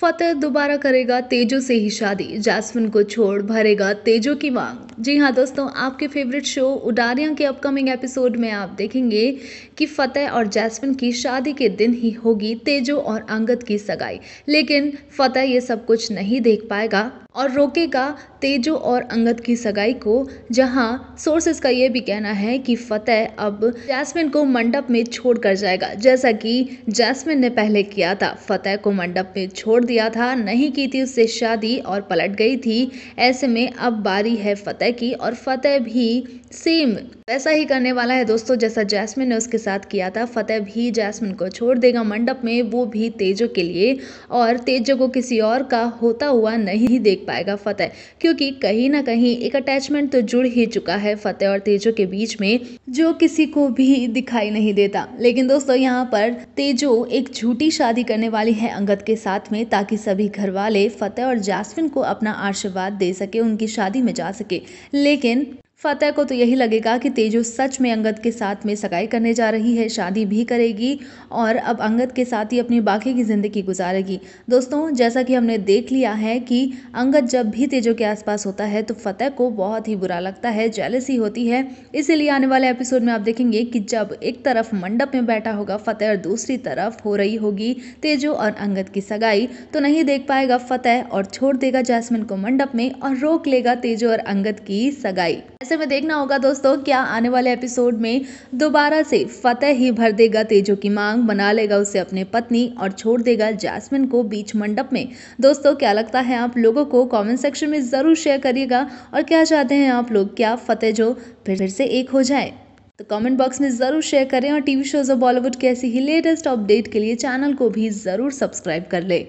फतेह दोबारा करेगा तेजो से ही शादी जैस्मिन को छोड़ भरेगा तेजो की मांग जी हाँ दोस्तों आपके फेवरेट शो उडारिया के अपकमिंग एपिसोड में आप देखेंगे कि फ़तेह और जैस्मिन की शादी के दिन ही होगी तेजो और अंगद की सगाई लेकिन फ़तेह ये सब कुछ नहीं देख पाएगा और रोकेगा तेजो और अंगद की सगाई को जहाँ सोर्सेस का ये भी कहना है कि फ़तेह अब जैस्मिन को मंडप में छोड़ कर जाएगा जैसा कि जैस्मिन ने पहले किया था फ़तेह को मंडप में छोड़ दिया था नहीं की थी उससे शादी और पलट गई थी ऐसे में अब बारी है फ़तेह फतेह की और फतेह भी सेम वैसा ही करने वाला है दोस्तों जैसा जैस्मिन ने उसके साथ किया था फतेह भी जैस्मिन को छोड़ देगा मंडप में वो भी तेजो के लिए और तेजो को किसी और का होता हुआ नहीं देख पाएगा फतेह क्योंकि कहीं ना कहीं एक अटैचमेंट तो जुड़ ही चुका है फतेह और तेजो के बीच में जो किसी को भी दिखाई नहीं देता लेकिन दोस्तों यहाँ पर तेजो एक झूठी शादी करने वाली है अंगद के साथ में ताकि सभी घर वाले फतेह और जासमिन को अपना आशीर्वाद दे सके उनकी शादी में जा सके लेकिन फतेह को तो यही लगेगा कि तेजू सच में अंगद के साथ में सगाई करने जा रही है शादी भी करेगी और अब अंगद के साथ ही अपनी बाकी की ज़िंदगी गुजारेगी दोस्तों जैसा कि हमने देख लिया है कि अंगद जब भी तेजो के आसपास होता है तो फतेह को बहुत ही बुरा लगता है जेलसी होती है इसीलिए आने वाले एपिसोड में आप देखेंगे कि जब एक तरफ मंडप में बैठा होगा फतेह और दूसरी तरफ हो रही होगी तेजो और अंगद की सगाई तो नहीं देख पाएगा फतेह और छोड़ देगा जैसमिन को मंडप में और रोक लेगा तेजो और अंगद की सगाई ऐसे ऐसे में देखना होगा दोस्तों क्या आने वाले एपिसोड में दोबारा से फतेह ही भर देगा तेजो की मांग बना लेगा उसे अपने पत्नी और छोड़ देगा जैस्मिन को बीच मंडप में दोस्तों क्या लगता है आप लोगों को कमेंट सेक्शन में ज़रूर शेयर करिएगा और क्या चाहते हैं आप लोग क्या फतेह जो फिर से एक हो जाए तो कमेंट बॉक्स में ज़रूर शेयर करें और टीवी शोज़ और बॉलीवुड के ऐसी ही लेटेस्ट अपडेट के लिए चैनल को भी ज़रूर सब्सक्राइब कर लें